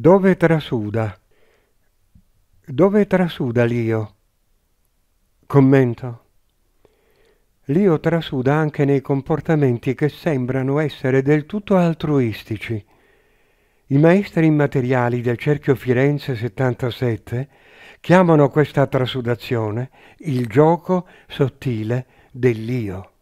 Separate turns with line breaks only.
Dove trasuda? Dove trasuda l'io? Commento. L'io trasuda anche nei comportamenti che sembrano essere del tutto altruistici. I maestri immateriali del Cerchio Firenze 77 chiamano questa trasudazione il gioco sottile dell'io.